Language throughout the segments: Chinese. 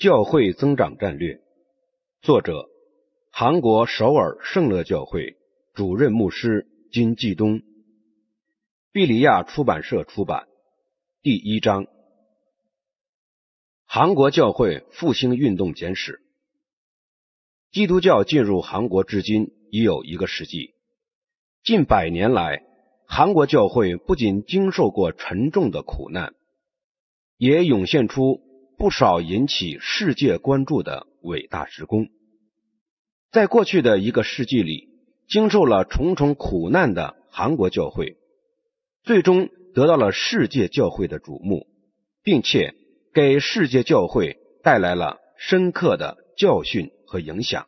教会增长战略，作者：韩国首尔圣乐教会主任牧师金继东，毕里亚出版社出版。第一章：韩国教会复兴运动简史。基督教进入韩国至今已有一个世纪，近百年来，韩国教会不仅经受过沉重的苦难，也涌现出。不少引起世界关注的伟大职工，在过去的一个世纪里，经受了重重苦难的韩国教会，最终得到了世界教会的瞩目，并且给世界教会带来了深刻的教训和影响。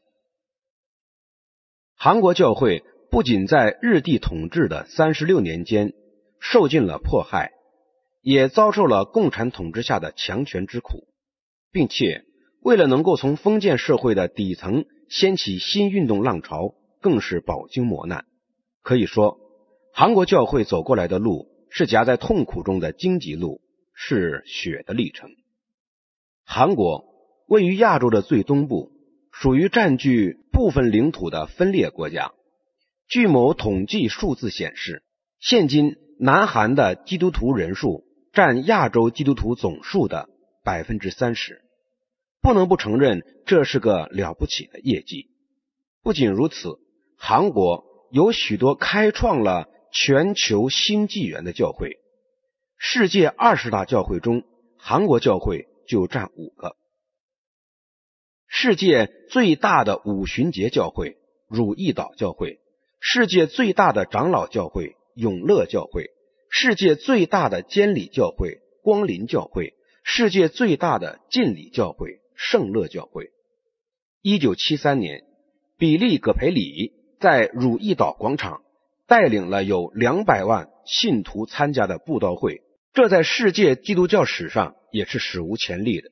韩国教会不仅在日帝统治的三十六年间受尽了迫害。也遭受了共产统治下的强权之苦，并且为了能够从封建社会的底层掀起新运动浪潮，更是饱经磨难。可以说，韩国教会走过来的路是夹在痛苦中的荆棘路，是血的历程。韩国位于亚洲的最东部，属于占据部分领土的分裂国家。据某统计数字显示，现今南韩的基督徒人数。占亚洲基督徒总数的百分之三十，不能不承认这是个了不起的业绩。不仅如此，韩国有许多开创了全球新纪元的教会。世界二十大教会中，韩国教会就占五个。世界最大的五旬节教会——汝义岛教会，世界最大的长老教会——永乐教会。世界最大的监理教会——光临教会；世界最大的浸礼教会——圣乐教会。一九七三年，比利·葛培里在汝义岛广场带领了有两百万信徒参加的布道会，这在世界基督教史上也是史无前例的。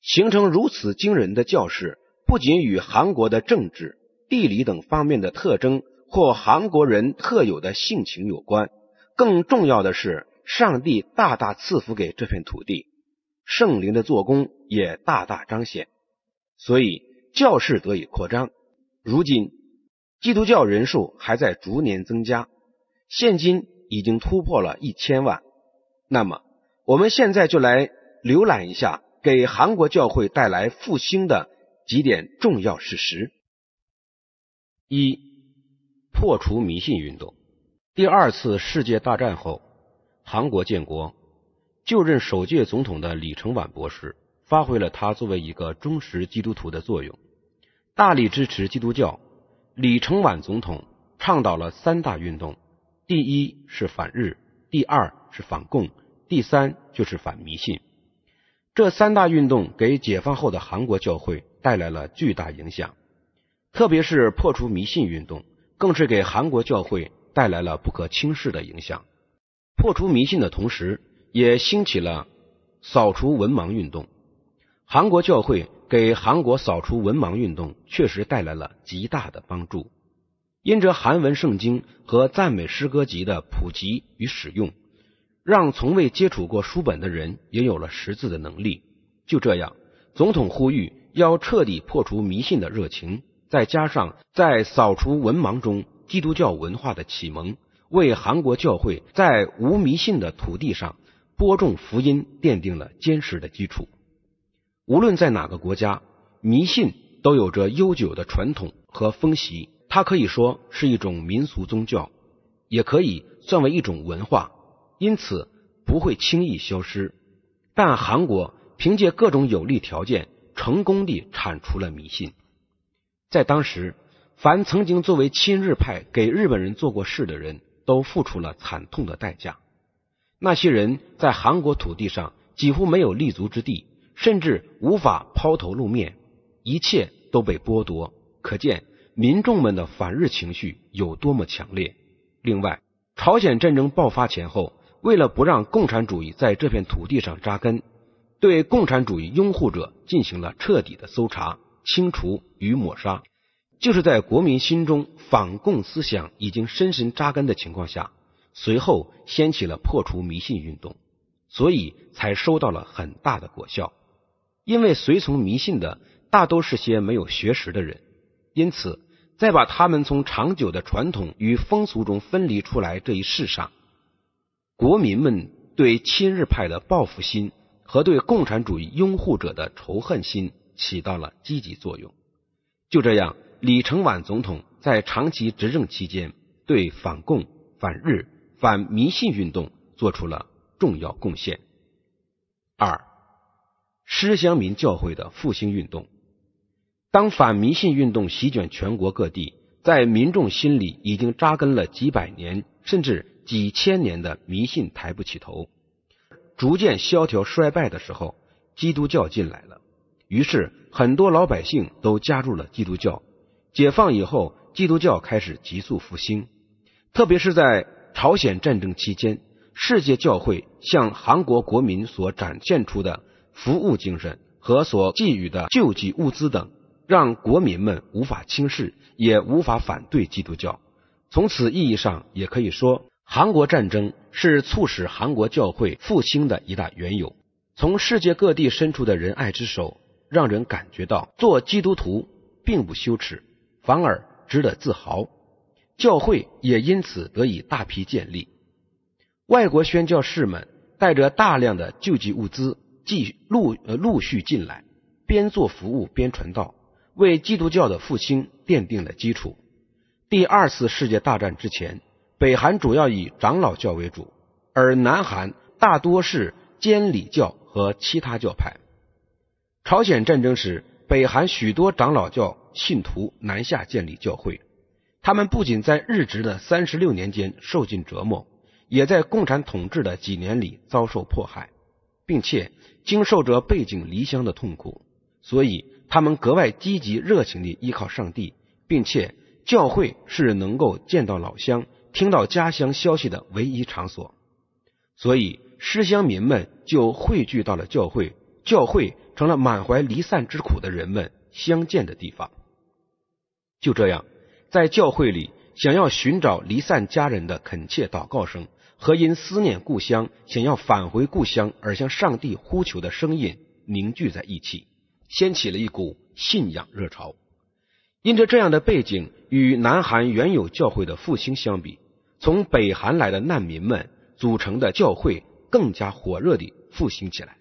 形成如此惊人的教士，不仅与韩国的政治、地理等方面的特征，或韩国人特有的性情有关。更重要的是，上帝大大赐福给这片土地，圣灵的做工也大大彰显，所以教士得以扩张。如今，基督教人数还在逐年增加，现今已经突破了一千万。那么，我们现在就来浏览一下给韩国教会带来复兴的几点重要事实：一、破除迷信运动。第二次世界大战后，韩国建国，就任首届总统的李承晚博士发挥了他作为一个忠实基督徒的作用，大力支持基督教。李承晚总统倡导了三大运动：第一是反日，第二是反共，第三就是反迷信。这三大运动给解放后的韩国教会带来了巨大影响，特别是破除迷信运动，更是给韩国教会。带来了不可轻视的影响。破除迷信的同时，也兴起了扫除文盲运动。韩国教会给韩国扫除文盲运动确实带来了极大的帮助。因着韩文圣经和赞美诗歌集的普及与使用，让从未接触过书本的人也有了识字的能力。就这样，总统呼吁要彻底破除迷信的热情，再加上在扫除文盲中。基督教文化的启蒙，为韩国教会在无迷信的土地上播种福音奠定了坚实的基础。无论在哪个国家，迷信都有着悠久的传统和风习，它可以说是一种民俗宗教，也可以算为一种文化，因此不会轻易消失。但韩国凭借各种有利条件，成功地铲除了迷信。在当时。凡曾经作为亲日派给日本人做过事的人，都付出了惨痛的代价。那些人在韩国土地上几乎没有立足之地，甚至无法抛头露面，一切都被剥夺。可见民众们的反日情绪有多么强烈。另外，朝鲜战争爆发前后，为了不让共产主义在这片土地上扎根，对共产主义拥护者进行了彻底的搜查、清除与抹杀。就是在国民心中反共思想已经深深扎根的情况下，随后掀起了破除迷信运动，所以才收到了很大的果效。因为随从迷信的，大都是些没有学识的人，因此在把他们从长久的传统与风俗中分离出来这一事上，国民们对亲日派的报复心和对共产主义拥护者的仇恨心起到了积极作用。就这样。李承晚总统在长期执政期间，对反共、反日、反迷信运动做出了重要贡献。二，施乡民教会的复兴运动。当反迷信运动席卷全国各地，在民众心里已经扎根了几百年甚至几千年的迷信抬不起头，逐渐萧条衰败的时候，基督教进来了，于是很多老百姓都加入了基督教。解放以后，基督教开始急速复兴，特别是在朝鲜战争期间，世界教会向韩国国民所展现出的服务精神和所寄予的救济物资等，让国民们无法轻视，也无法反对基督教。从此意义上，也可以说，韩国战争是促使韩国教会复兴的一大缘由。从世界各地伸出的仁爱之手，让人感觉到做基督徒并不羞耻。反而值得自豪，教会也因此得以大批建立。外国宣教士们带着大量的救济物资，继陆呃陆续进来，边做服务边传道，为基督教的复兴奠定了基础。第二次世界大战之前，北韩主要以长老教为主，而南韩大多是监理教和其他教派。朝鲜战争时，北韩许多长老教。信徒南下建立教会，他们不仅在日职的三十六年间受尽折磨，也在共产统治的几年里遭受迫害，并且经受着背井离乡的痛苦，所以他们格外积极热情地依靠上帝，并且教会是能够见到老乡、听到家乡消息的唯一场所，所以失乡民们就汇聚到了教会，教会成了满怀离散之苦的人们相见的地方。就这样，在教会里，想要寻找离散家人的恳切祷告声和因思念故乡、想要返回故乡而向上帝呼求的声音凝聚在一起，掀起了一股信仰热潮。因着这样的背景，与南韩原有教会的复兴相比，从北韩来的难民们组成的教会更加火热地复兴起来。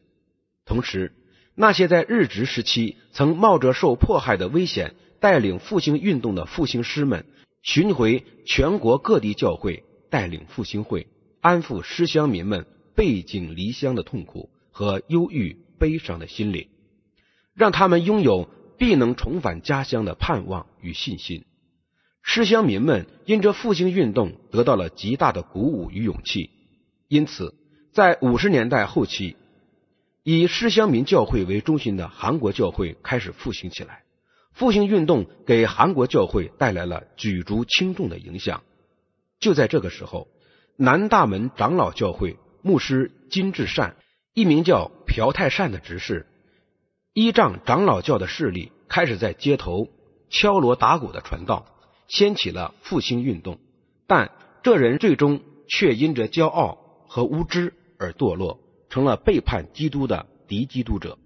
同时，那些在日职时期曾冒着受迫害的危险。带领复兴运动的复兴师们巡回全国各地教会，带领复兴会安抚失乡民们背井离乡的痛苦和忧郁悲伤的心灵，让他们拥有必能重返家乡的盼望与信心。失乡民们因这复兴运动得到了极大的鼓舞与勇气，因此在五十年代后期，以失乡民教会为中心的韩国教会开始复兴起来。复兴运动给韩国教会带来了举足轻重的影响。就在这个时候，南大门长老教会牧师金智善，一名叫朴泰善的执事，依仗长老教的势力，开始在街头敲锣打鼓的传道，掀起了复兴运动。但这人最终却因着骄傲和无知而堕落，成了背叛基督的敌基督者。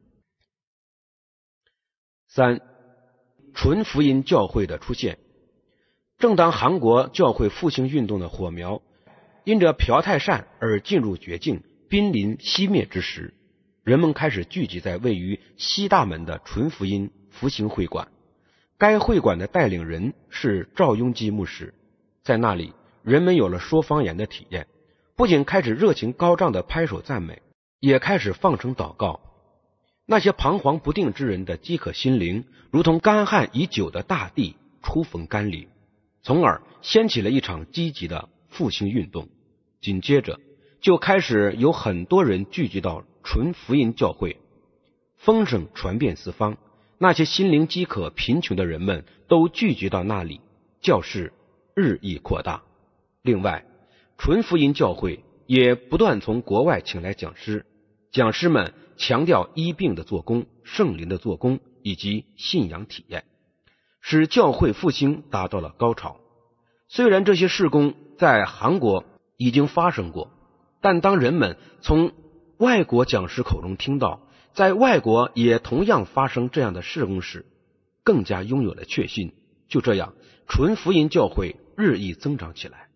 三。纯福音教会的出现，正当韩国教会复兴运动的火苗因着朴泰善而进入绝境、濒临熄灭之时，人们开始聚集在位于西大门的纯福音复兴会馆。该会馆的带领人是赵庸基牧师，在那里，人们有了说方言的体验，不仅开始热情高涨的拍手赞美，也开始放声祷告。那些彷徨不定之人的饥渴心灵，如同干旱已久的大地初逢甘霖，从而掀起了一场积极的复兴运动。紧接着，就开始有很多人聚集到纯福音教会，风声传遍四方，那些心灵饥渴、贫穷的人们都聚集到那里，教室日益扩大。另外，纯福音教会也不断从国外请来讲师。讲师们强调医病的做工、圣灵的做工以及信仰体验，使教会复兴达到了高潮。虽然这些事工在韩国已经发生过，但当人们从外国讲师口中听到在外国也同样发生这样的事工时，更加拥有了确信。就这样，纯福音教会日益增长起来。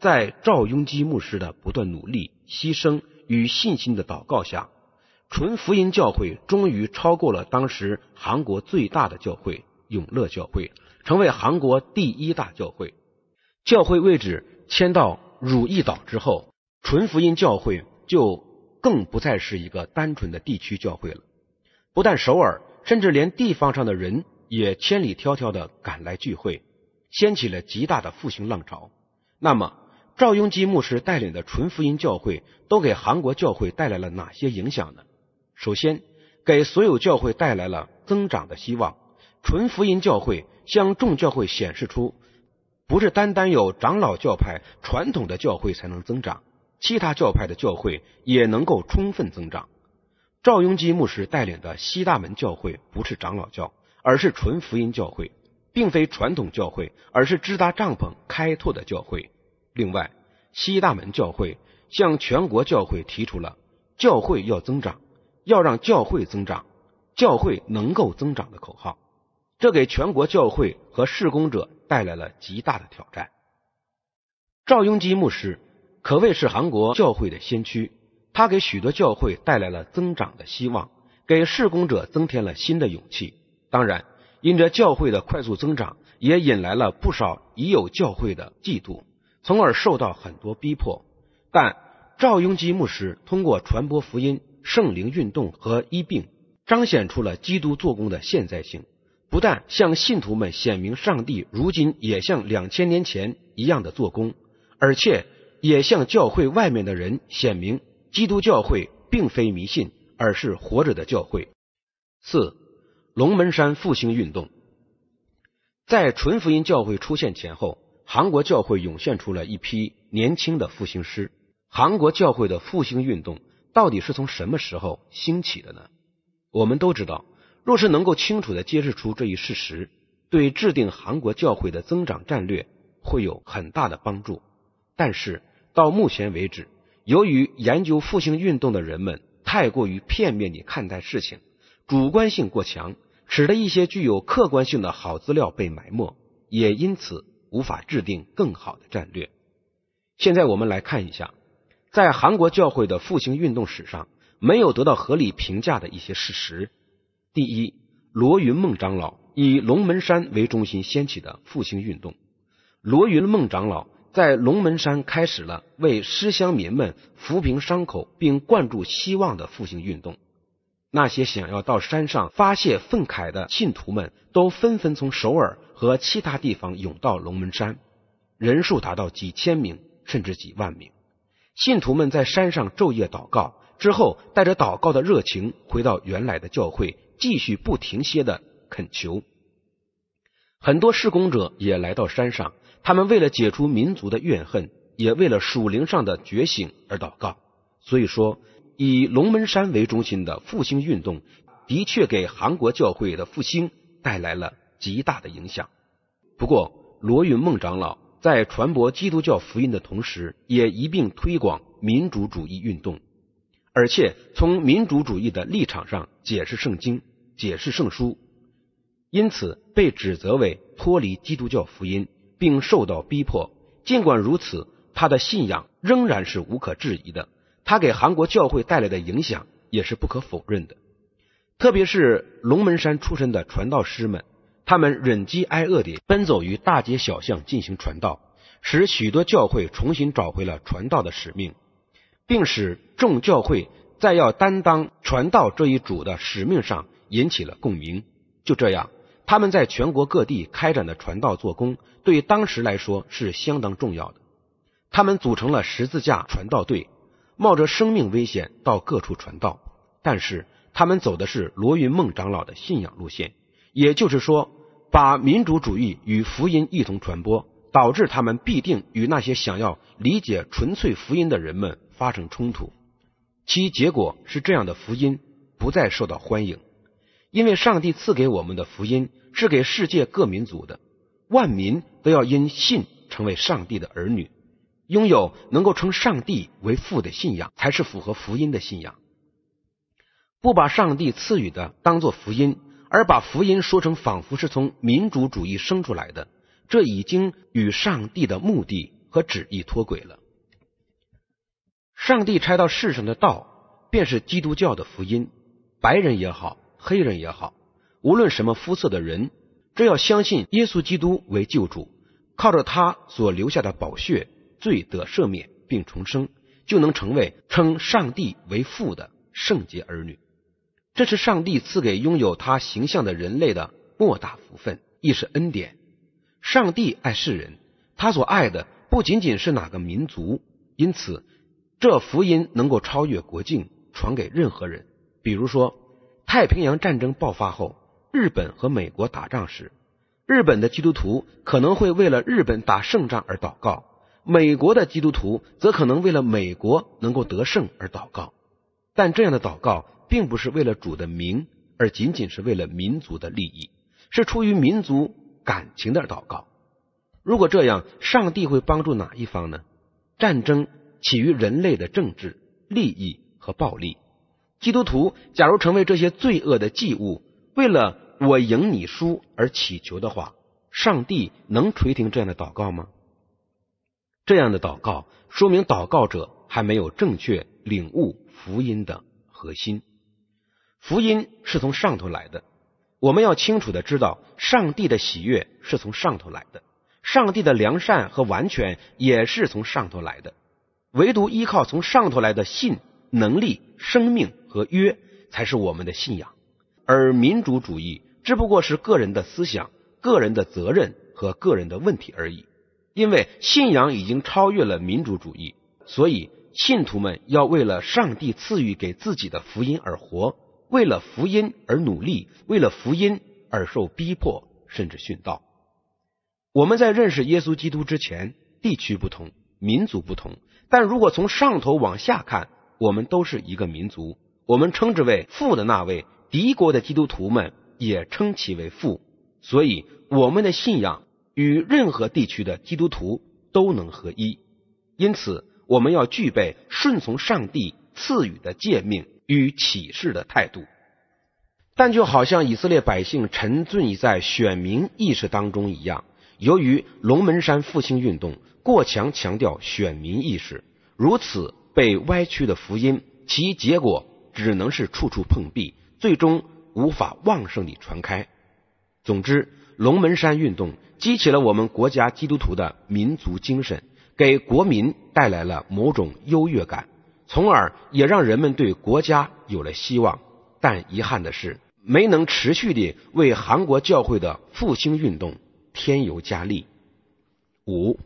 在赵雍基牧师的不断努力、牺牲。与信心的祷告下，纯福音教会终于超过了当时韩国最大的教会永乐教会，成为韩国第一大教会。教会位置迁到汝义岛之后，纯福音教会就更不再是一个单纯的地区教会了。不但首尔，甚至连地方上的人也千里迢迢的赶来聚会，掀起了极大的复兴浪潮。那么。赵雍基牧师带领的纯福音教会都给韩国教会带来了哪些影响呢？首先，给所有教会带来了增长的希望。纯福音教会向众教会显示出，不是单单有长老教派传统的教会才能增长，其他教派的教会也能够充分增长。赵雍基牧师带领的西大门教会不是长老教，而是纯福音教会，并非传统教会，而是支搭帐篷开拓的教会。另外，西大门教会向全国教会提出了“教会要增长，要让教会增长，教会能够增长”的口号，这给全国教会和事工者带来了极大的挑战。赵雍基牧师可谓是韩国教会的先驱，他给许多教会带来了增长的希望，给事工者增添了新的勇气。当然，因着教会的快速增长，也引来了不少已有教会的嫉妒。从而受到很多逼迫，但赵雍基牧师通过传播福音、圣灵运动和医病，彰显出了基督做工的现在性。不但向信徒们显明上帝如今也像两千年前一样的做工，而且也向教会外面的人显明，基督教会并非迷信，而是活着的教会。四龙门山复兴运动在纯福音教会出现前后。韩国教会涌现出了一批年轻的复兴师。韩国教会的复兴运动到底是从什么时候兴起的呢？我们都知道，若是能够清楚的揭示出这一事实，对制定韩国教会的增长战略会有很大的帮助。但是到目前为止，由于研究复兴运动的人们太过于片面地看待事情，主观性过强，使得一些具有客观性的好资料被埋没，也因此。无法制定更好的战略。现在我们来看一下，在韩国教会的复兴运动史上没有得到合理评价的一些事实。第一，罗云梦长老以龙门山为中心掀起的复兴运动。罗云梦长老在龙门山开始了为失乡民们抚平伤口并灌注希望的复兴运动。那些想要到山上发泄愤慨的信徒们都纷纷从首尔和其他地方涌到龙门山，人数达到几千名甚至几万名。信徒们在山上昼夜祷告，之后带着祷告的热情回到原来的教会，继续不停歇的恳求。很多施工者也来到山上，他们为了解除民族的怨恨，也为了属灵上的觉醒而祷告。所以说。以龙门山为中心的复兴运动，的确给韩国教会的复兴带来了极大的影响。不过，罗云梦长老在传播基督教福音的同时，也一并推广民主主义运动，而且从民主主义的立场上解释圣经、解释圣书，因此被指责为脱离基督教福音，并受到逼迫。尽管如此，他的信仰仍然是无可置疑的。他给韩国教会带来的影响也是不可否认的，特别是龙门山出身的传道师们，他们忍饥挨饿地奔走于大街小巷进行传道，使许多教会重新找回了传道的使命，并使众教会在要担当传道这一主的使命上引起了共鸣。就这样，他们在全国各地开展的传道做工，对当时来说是相当重要的。他们组成了十字架传道队。冒着生命危险到各处传道，但是他们走的是罗云梦长老的信仰路线，也就是说，把民主主义与福音一同传播，导致他们必定与那些想要理解纯粹福音的人们发生冲突，其结果是这样的福音不再受到欢迎，因为上帝赐给我们的福音是给世界各民族的，万民都要因信成为上帝的儿女。拥有能够称上帝为父的信仰，才是符合福音的信仰。不把上帝赐予的当做福音，而把福音说成仿佛是从民主主义生出来的，这已经与上帝的目的和旨意脱轨了。上帝拆到世上的道，便是基督教的福音。白人也好，黑人也好，无论什么肤色的人，只要相信耶稣基督为救主，靠着他所留下的宝血。罪得赦免并重生，就能成为称上帝为父的圣洁儿女。这是上帝赐给拥有他形象的人类的莫大福分，亦是恩典。上帝爱世人，他所爱的不仅仅是哪个民族，因此这福音能够超越国境，传给任何人。比如说，太平洋战争爆发后，日本和美国打仗时，日本的基督徒可能会为了日本打胜仗而祷告。美国的基督徒则可能为了美国能够得胜而祷告，但这样的祷告并不是为了主的名，而仅仅是为了民族的利益，是出于民族感情的祷告。如果这样，上帝会帮助哪一方呢？战争起于人类的政治利益和暴力。基督徒假如成为这些罪恶的祭物，为了我赢你输而祈求的话，上帝能垂听这样的祷告吗？这样的祷告，说明祷告者还没有正确领悟福音的核心。福音是从上头来的，我们要清楚的知道，上帝的喜悦是从上头来的，上帝的良善和完全也是从上头来的。唯独依靠从上头来的信、能力、生命和约，才是我们的信仰。而民主主义只不过是个人的思想、个人的责任和个人的问题而已。因为信仰已经超越了民主主义，所以信徒们要为了上帝赐予给自己的福音而活，为了福音而努力，为了福音而受逼迫，甚至殉道。我们在认识耶稣基督之前，地区不同，民族不同，但如果从上头往下看，我们都是一个民族。我们称之为父的那位敌国的基督徒们也称其为父，所以我们的信仰。与任何地区的基督徒都能合一，因此我们要具备顺从上帝赐予的诫命与启示的态度。但就好像以色列百姓沉醉在选民意识当中一样，由于龙门山复兴运动过强强调选民意识，如此被歪曲的福音，其结果只能是处处碰壁，最终无法旺盛地传开。总之。龙门山运动激起了我们国家基督徒的民族精神，给国民带来了某种优越感，从而也让人们对国家有了希望。但遗憾的是，没能持续地为韩国教会的复兴运动添油加力。五、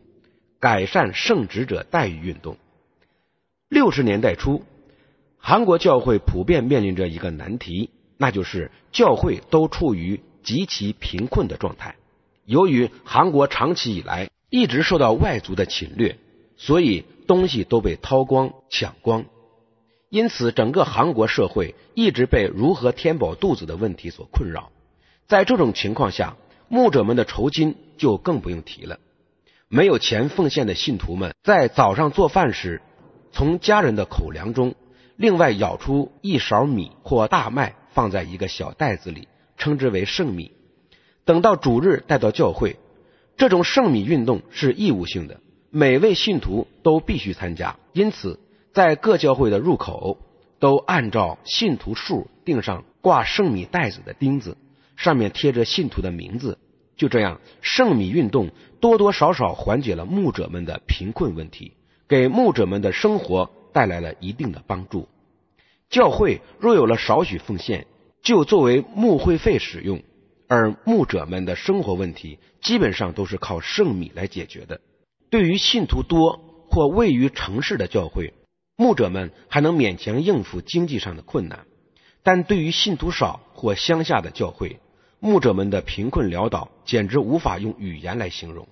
改善圣职者待遇运动。六十年代初，韩国教会普遍面临着一个难题，那就是教会都处于。极其贫困的状态。由于韩国长期以来一直受到外族的侵略，所以东西都被掏光、抢光。因此，整个韩国社会一直被如何填饱肚子的问题所困扰。在这种情况下，牧者们的酬金就更不用提了。没有钱奉献的信徒们，在早上做饭时，从家人的口粮中另外舀出一勺米或大麦，放在一个小袋子里。称之为圣米，等到主日带到教会，这种圣米运动是义务性的，每位信徒都必须参加。因此，在各教会的入口都按照信徒数钉上挂圣米袋子的钉子，上面贴着信徒的名字。就这样，圣米运动多多少少缓解了牧者们的贫困问题，给牧者们的生活带来了一定的帮助。教会若有了少许奉献。就作为墓会费使用，而牧者们的生活问题基本上都是靠剩米来解决的。对于信徒多或位于城市的教会，牧者们还能勉强应付经济上的困难；但对于信徒少或乡下的教会，牧者们的贫困潦倒简直无法用语言来形容。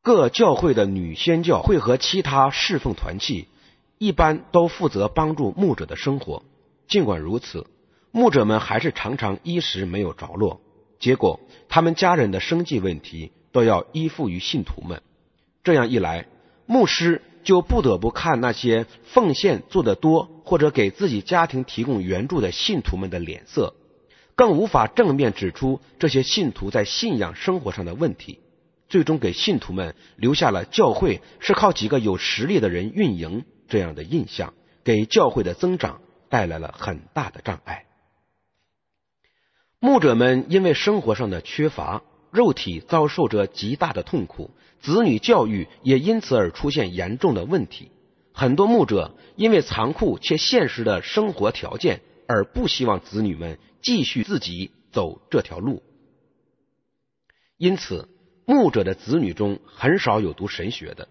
各教会的女宣教会和其他侍奉团契一般都负责帮助牧者的生活。尽管如此。牧者们还是常常衣食没有着落，结果他们家人的生计问题都要依附于信徒们。这样一来，牧师就不得不看那些奉献做得多或者给自己家庭提供援助的信徒们的脸色，更无法正面指出这些信徒在信仰生活上的问题。最终，给信徒们留下了教会是靠几个有实力的人运营这样的印象，给教会的增长带来了很大的障碍。牧者们因为生活上的缺乏，肉体遭受着极大的痛苦，子女教育也因此而出现严重的问题。很多牧者因为残酷且现实的生活条件，而不希望子女们继续自己走这条路。因此，牧者的子女中很少有读神学的，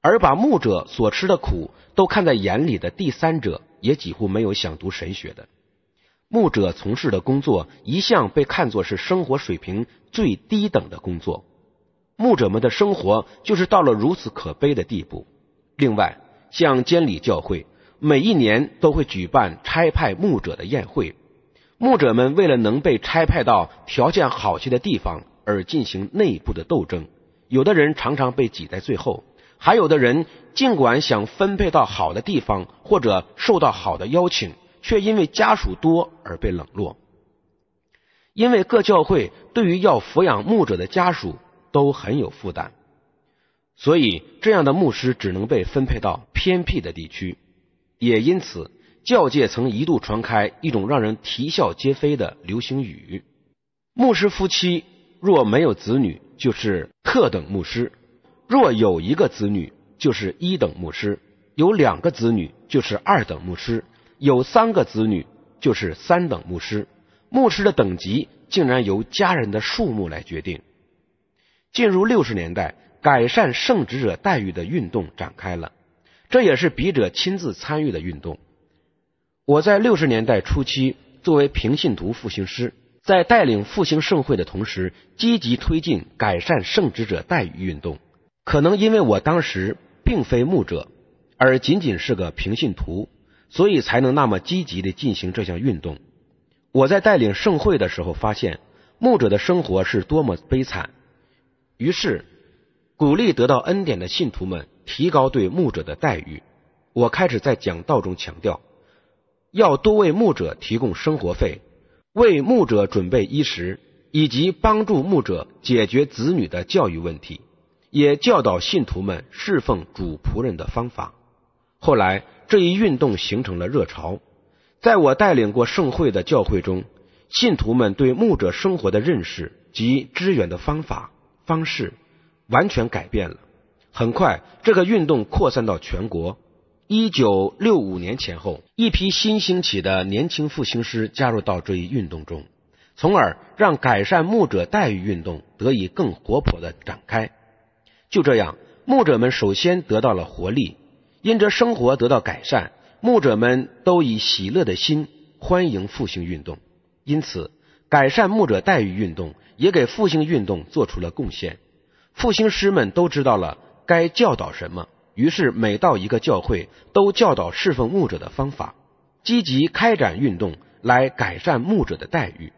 而把牧者所吃的苦都看在眼里的第三者，也几乎没有想读神学的。牧者从事的工作一向被看作是生活水平最低等的工作，牧者们的生活就是到了如此可悲的地步。另外，像监理教会，每一年都会举办差派牧者的宴会，牧者们为了能被差派到条件好些的地方而进行内部的斗争，有的人常常被挤在最后，还有的人尽管想分配到好的地方或者受到好的邀请。却因为家属多而被冷落，因为各教会对于要抚养牧者的家属都很有负担，所以这样的牧师只能被分配到偏僻的地区。也因此，教界曾一度传开一种让人啼笑皆非的流行语：牧师夫妻若没有子女，就是特等牧师；若有一个子女，就是一等牧师；有两个子女，就是二等牧师。有三个子女，就是三等牧师。牧师的等级竟然由家人的数目来决定。进入六十年代，改善圣职者待遇的运动展开了，这也是笔者亲自参与的运动。我在六十年代初期，作为平信徒复兴师，在带领复兴盛会的同时，积极推进改善圣职者待遇运动。可能因为我当时并非牧者，而仅仅是个平信徒。所以才能那么积极的进行这项运动。我在带领盛会的时候发现牧者的生活是多么悲惨，于是鼓励得到恩典的信徒们提高对牧者的待遇。我开始在讲道中强调，要多为牧者提供生活费，为牧者准备衣食，以及帮助牧者解决子女的教育问题，也教导信徒们侍奉主仆人的方法。后来。这一运动形成了热潮，在我带领过盛会的教会中，信徒们对牧者生活的认识及支援的方法方式完全改变了。很快，这个运动扩散到全国。一九六五年前后，一批新兴起的年轻复兴师加入到这一运动中，从而让改善牧者待遇运动得以更活泼的展开。就这样，牧者们首先得到了活力。因着生活得到改善，牧者们都以喜乐的心欢迎复兴运动。因此，改善牧者待遇运动也给复兴运动做出了贡献。复兴师们都知道了该教导什么，于是每到一个教会，都教导侍奉牧者的方法，积极开展运动来改善牧者的待遇。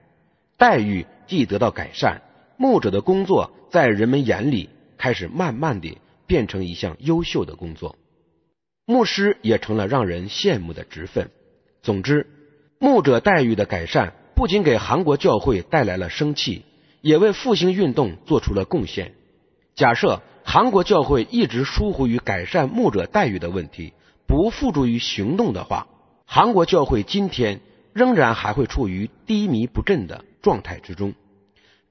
待遇既得到改善，牧者的工作在人们眼里开始慢慢的变成一项优秀的工作。牧师也成了让人羡慕的职分。总之，牧者待遇的改善不仅给韩国教会带来了生气，也为复兴运动做出了贡献。假设韩国教会一直疏忽于改善牧者待遇的问题，不付诸于行动的话，韩国教会今天仍然还会处于低迷不振的状态之中。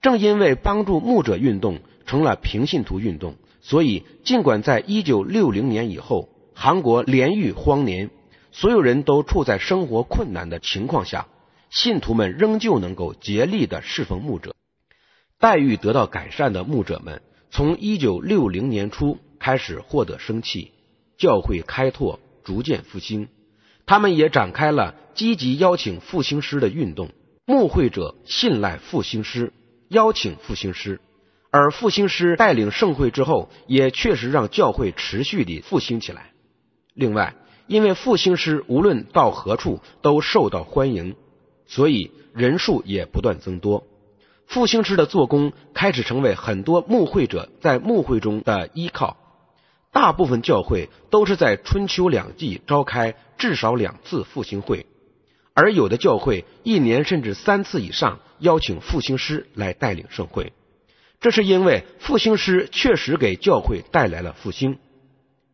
正因为帮助牧者运动成了平信徒运动，所以尽管在1960年以后，韩国连遇荒年，所有人都处在生活困难的情况下，信徒们仍旧能够竭力的侍奉牧者。待遇得到改善的牧者们，从一九六零年初开始获得生气，教会开拓逐渐复兴。他们也展开了积极邀请复兴师的运动。牧会者信赖复兴师，邀请复兴师，而复兴师带领盛会之后，也确实让教会持续地复兴起来。另外，因为复兴师无论到何处都受到欢迎，所以人数也不断增多。复兴师的做工开始成为很多慕会者在慕会中的依靠。大部分教会都是在春秋两季召开至少两次复兴会，而有的教会一年甚至三次以上邀请复兴师来带领盛会。这是因为复兴师确实给教会带来了复兴。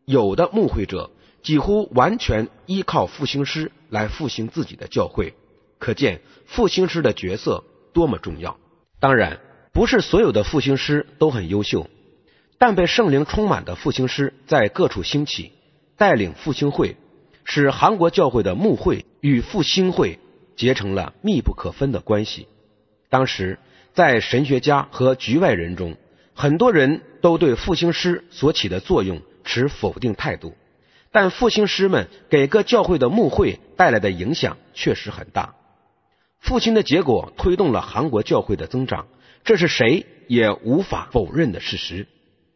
有的慕会者。几乎完全依靠复兴师来复兴自己的教会，可见复兴师的角色多么重要。当然，不是所有的复兴师都很优秀，但被圣灵充满的复兴师在各处兴起，带领复兴会，使韩国教会的牧会与复兴会结成了密不可分的关系。当时，在神学家和局外人中，很多人都对复兴师所起的作用持否定态度。但复兴师们给各教会的牧会带来的影响确实很大。复兴的结果推动了韩国教会的增长，这是谁也无法否认的事实。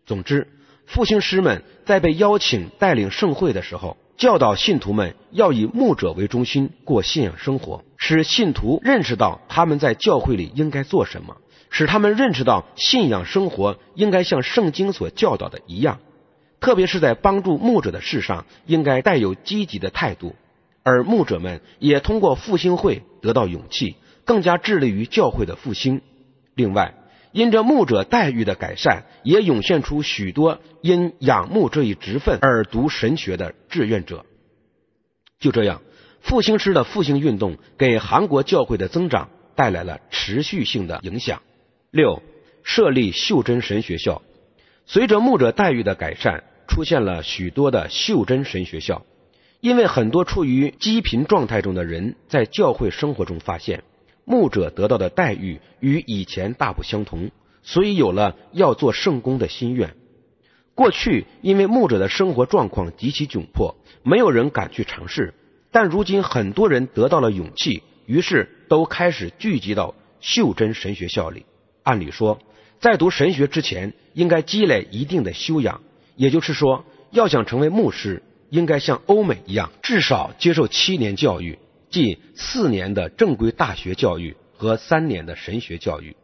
总之，复兴师们在被邀请带领圣会的时候，教导信徒们要以牧者为中心过信仰生活，使信徒认识到他们在教会里应该做什么，使他们认识到信仰生活应该像圣经所教导的一样。特别是在帮助牧者的事上，应该带有积极的态度，而牧者们也通过复兴会得到勇气，更加致力于教会的复兴。另外，因着牧者待遇的改善，也涌现出许多因仰慕这一职分而读神学的志愿者。就这样，复兴师的复兴运动给韩国教会的增长带来了持续性的影响。六，设立袖珍神学校，随着牧者待遇的改善。出现了许多的袖珍神学校，因为很多处于积贫状态中的人在教会生活中发现牧者得到的待遇与以前大不相同，所以有了要做圣公的心愿。过去因为牧者的生活状况极其窘迫，没有人敢去尝试，但如今很多人得到了勇气，于是都开始聚集到袖珍神学校里。按理说，在读神学之前应该积累一定的修养。也就是说，要想成为牧师，应该像欧美一样，至少接受七年教育，即四年的正规大学教育和三年的神学教育。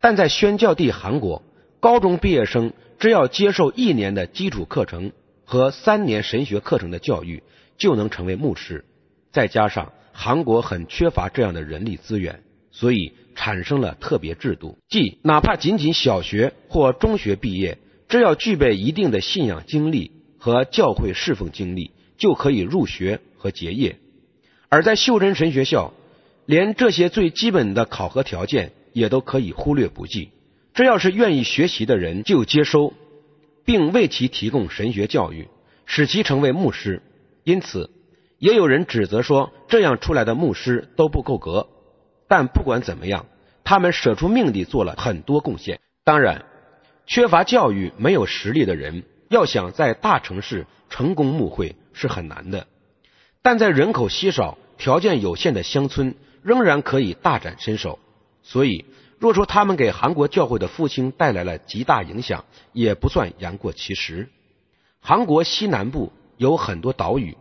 但在宣教地韩国，高中毕业生只要接受一年的基础课程和三年神学课程的教育，就能成为牧师。再加上韩国很缺乏这样的人力资源，所以产生了特别制度，即哪怕仅仅小学或中学毕业。这要具备一定的信仰经历和教会侍奉经历，就可以入学和结业。而在袖珍神学校，连这些最基本的考核条件也都可以忽略不计。这要是愿意学习的人，就接收，并为其提供神学教育，使其成为牧师。因此，也有人指责说，这样出来的牧师都不够格。但不管怎么样，他们舍出命地做了很多贡献。当然。缺乏教育、没有实力的人，要想在大城市成功募会是很难的，但在人口稀少、条件有限的乡村，仍然可以大展身手。所以，若说他们给韩国教会的复兴带来了极大影响，也不算言过其实。韩国西南部有很多岛屿，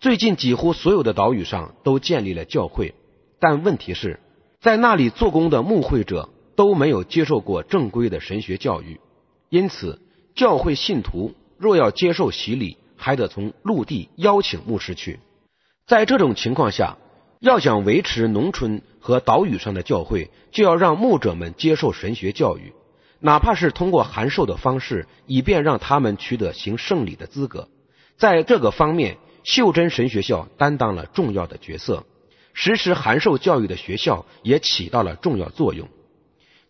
最近几乎所有的岛屿上都建立了教会，但问题是在那里做工的牧会者。都没有接受过正规的神学教育，因此教会信徒若要接受洗礼，还得从陆地邀请牧师去。在这种情况下，要想维持农村和岛屿上的教会，就要让牧者们接受神学教育，哪怕是通过函授的方式，以便让他们取得行圣礼的资格。在这个方面，袖珍神学校担当了重要的角色，实施函授教育的学校也起到了重要作用。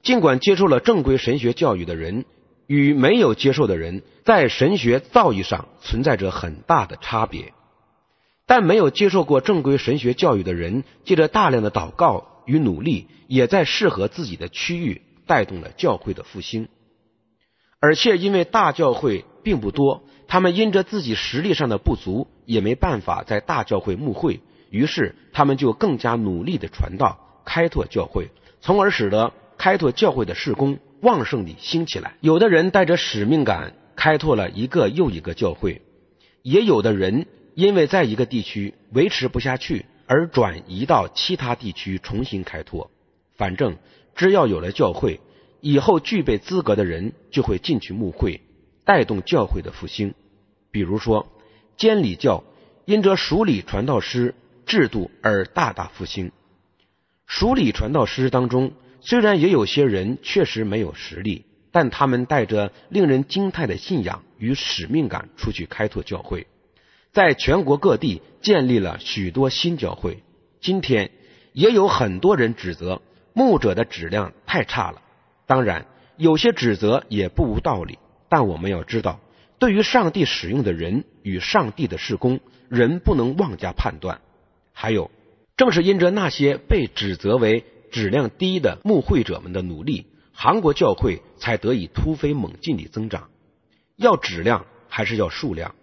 尽管接受了正规神学教育的人与没有接受的人在神学造诣上存在着很大的差别，但没有接受过正规神学教育的人，借着大量的祷告与努力，也在适合自己的区域带动了教会的复兴。而且因为大教会并不多，他们因着自己实力上的不足，也没办法在大教会牧会，于是他们就更加努力的传道、开拓教会，从而使得。开拓教会的事工旺盛地兴起来。有的人带着使命感开拓了一个又一个教会，也有的人因为在一个地区维持不下去而转移到其他地区重新开拓。反正只要有了教会，以后具备资格的人就会进去牧会，带动教会的复兴。比如说，监理教因着属理传道师制度而大大复兴，属理传道师当中。虽然也有些人确实没有实力，但他们带着令人惊叹的信仰与使命感出去开拓教会，在全国各地建立了许多新教会。今天也有很多人指责牧者的质量太差了，当然有些指责也不无道理。但我们要知道，对于上帝使用的人与上帝的事工，人不能妄加判断。还有，正是因着那些被指责为。质量低的慕会者们的努力，韩国教会才得以突飞猛进的增长。要质量还是要数量？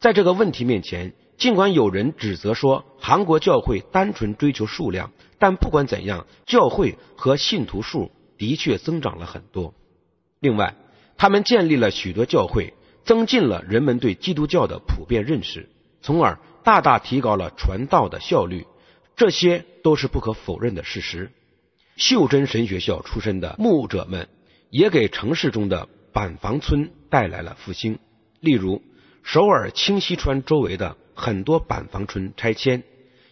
在这个问题面前，尽管有人指责说韩国教会单纯追求数量，但不管怎样，教会和信徒数的确增长了很多。另外，他们建立了许多教会，增进了人们对基督教的普遍认识，从而大大提高了传道的效率。这些都是不可否认的事实。袖珍神学校出身的牧者们，也给城市中的板房村带来了复兴。例如，首尔清溪川周围的很多板房村拆迁，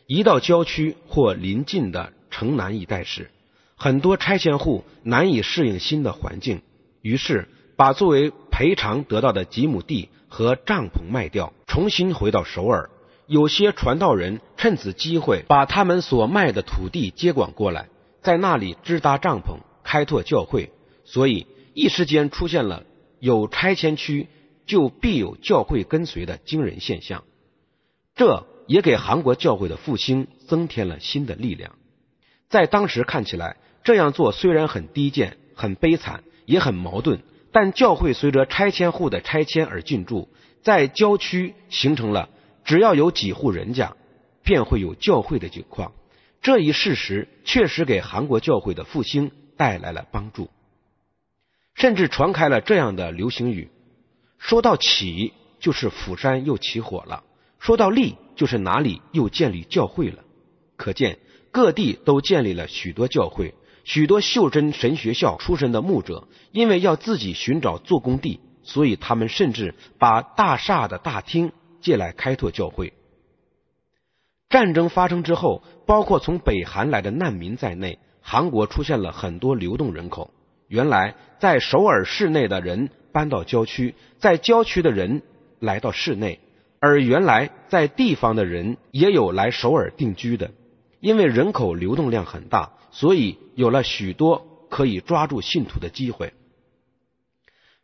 一到郊区或临近的城南一带时，很多拆迁户难以适应新的环境，于是把作为赔偿得到的几亩地和帐篷卖掉，重新回到首尔。有些传道人趁此机会，把他们所卖的土地接管过来。在那里支搭帐篷，开拓教会，所以一时间出现了有拆迁区就必有教会跟随的惊人现象。这也给韩国教会的复兴增添了新的力量。在当时看起来，这样做虽然很低贱、很悲惨、也很矛盾，但教会随着拆迁户的拆迁而进驻，在郊区形成了只要有几户人家，便会有教会的情况。这一事实确实给韩国教会的复兴带来了帮助，甚至传开了这样的流行语：说到起，就是釜山又起火了；说到立，就是哪里又建立教会了。可见各地都建立了许多教会。许多袖珍神学校出身的牧者，因为要自己寻找做工地，所以他们甚至把大厦的大厅借来开拓教会。战争发生之后，包括从北韩来的难民在内，韩国出现了很多流动人口。原来在首尔市内的人搬到郊区，在郊区的人来到市内，而原来在地方的人也有来首尔定居的。因为人口流动量很大，所以有了许多可以抓住信徒的机会。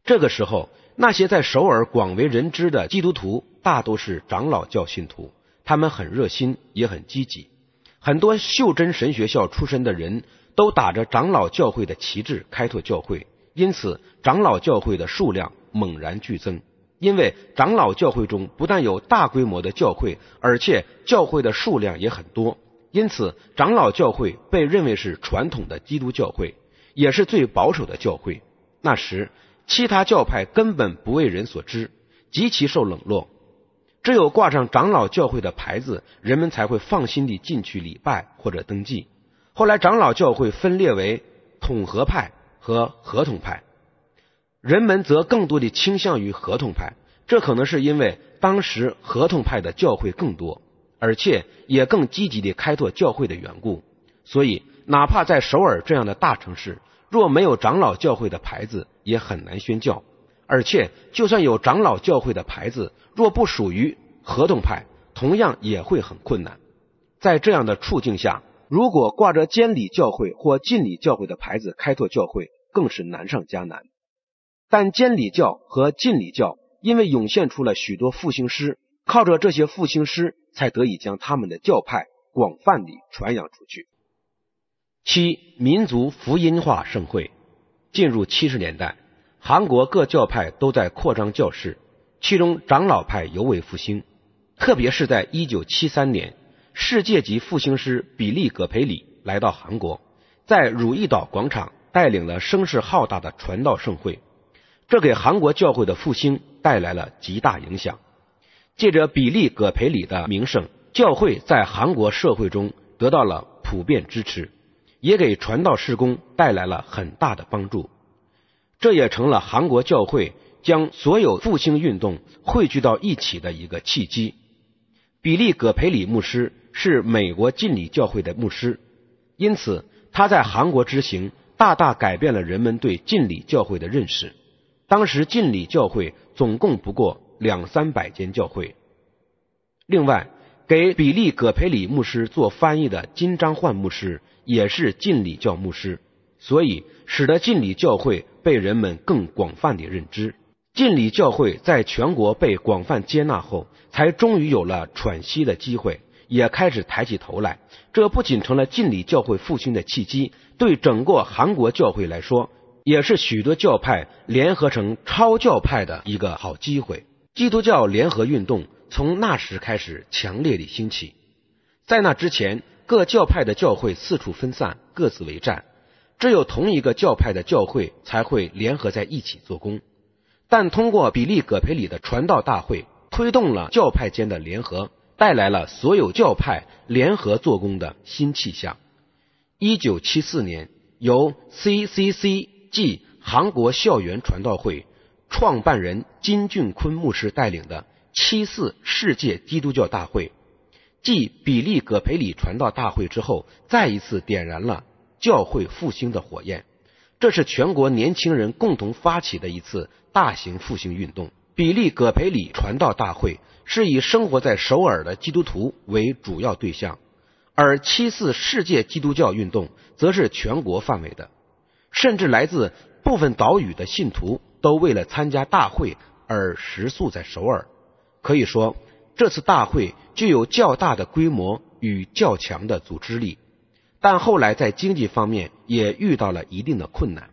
这个时候，那些在首尔广为人知的基督徒，大都是长老教信徒。他们很热心，也很积极。很多袖珍神学校出身的人都打着长老教会的旗帜开拓教会，因此长老教会的数量猛然剧增。因为长老教会中不但有大规模的教会，而且教会的数量也很多，因此长老教会被认为是传统的基督教会，也是最保守的教会。那时，其他教派根本不为人所知，极其受冷落。只有挂上长老教会的牌子，人们才会放心地进去礼拜或者登记。后来，长老教会分裂为统合派和合同派，人们则更多的倾向于合同派。这可能是因为当时合同派的教会更多，而且也更积极地开拓教会的缘故。所以，哪怕在首尔这样的大城市，若没有长老教会的牌子，也很难宣教。而且，就算有长老教会的牌子，若不属于合同派，同样也会很困难。在这样的处境下，如果挂着监理教会或浸礼教会的牌子开拓教会，更是难上加难。但监理教和浸礼教因为涌现出了许多复兴师，靠着这些复兴师，才得以将他们的教派广泛地传扬出去。七民族福音化盛会进入七十年代。韩国各教派都在扩张教士，其中长老派尤为复兴，特别是在1973年，世界级复兴师比利·葛培里来到韩国，在汝矣岛广场带领了声势浩大的传道盛会，这给韩国教会的复兴带来了极大影响。借着比利·葛培里的名声，教会在韩国社会中得到了普遍支持，也给传道施工带来了很大的帮助。这也成了韩国教会将所有复兴运动汇聚到一起的一个契机。比利·葛培里牧师是美国浸礼教会的牧师，因此他在韩国之行大大改变了人们对浸礼教会的认识。当时浸礼教会总共不过两三百间教会。另外，给比利·葛培里牧师做翻译的金章焕牧师也是浸礼教牧师，所以使得浸礼教会。被人们更广泛的认知，敬礼教会在全国被广泛接纳后，才终于有了喘息的机会，也开始抬起头来。这不仅成了敬礼教会复兴的契机，对整个韩国教会来说，也是许多教派联合成超教派的一个好机会。基督教联合运动从那时开始强烈的兴起，在那之前，各教派的教会四处分散，各自为战。只有同一个教派的教会才会联合在一起做工，但通过比利·葛培里的传道大会推动了教派间的联合，带来了所有教派联合做工的新气象。一九七四年，由 C C C G 韩国校园传道会创办人金俊坤牧师带领的七四世界基督教大会，继比利·葛培里传道大会之后，再一次点燃了。教会复兴的火焰，这是全国年轻人共同发起的一次大型复兴运动。比利葛培里传道大会是以生活在首尔的基督徒为主要对象，而七四世界基督教运动则是全国范围的，甚至来自部分岛屿的信徒都为了参加大会而食宿在首尔。可以说，这次大会具有较大的规模与较强的组织力。但后来在经济方面也遇到了一定的困难。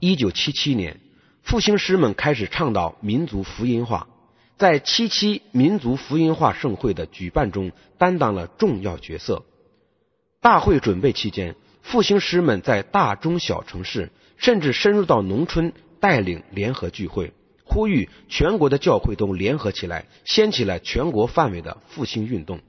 一九七七年，复兴师们开始倡导民族福音化，在七七民族福音化盛会的举办中担当了重要角色。大会准备期间，复兴师们在大中小城市，甚至深入到农村，带领联合聚会，呼吁全国的教会都联合起来，掀起了全国范围的复兴运动。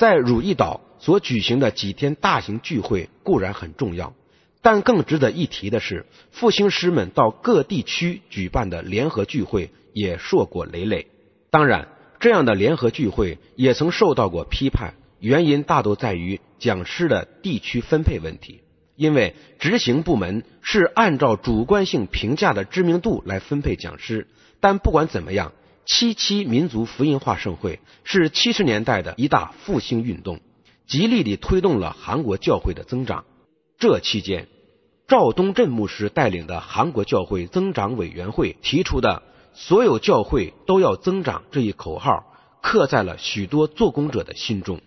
在汝一岛所举行的几天大型聚会固然很重要，但更值得一提的是，复兴师们到各地区举办的联合聚会也硕果累累。当然，这样的联合聚会也曾受到过批判，原因大多在于讲师的地区分配问题，因为执行部门是按照主观性评价的知名度来分配讲师。但不管怎么样。七七民族福音化盛会是七十年代的一大复兴运动，极力地推动了韩国教会的增长。这期间，赵东镇牧师带领的韩国教会增长委员会提出的“所有教会都要增长”这一口号，刻在了许多做工者的心中。